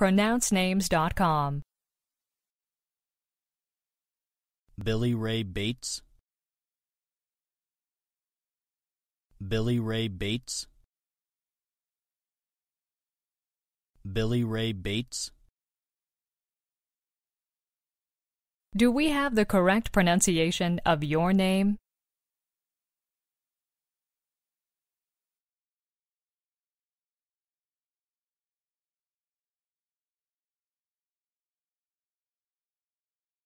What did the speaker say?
pronouncenames.com. Billy Ray Bates Billy Ray Bates Billy Ray Bates Do we have the correct pronunciation of your name?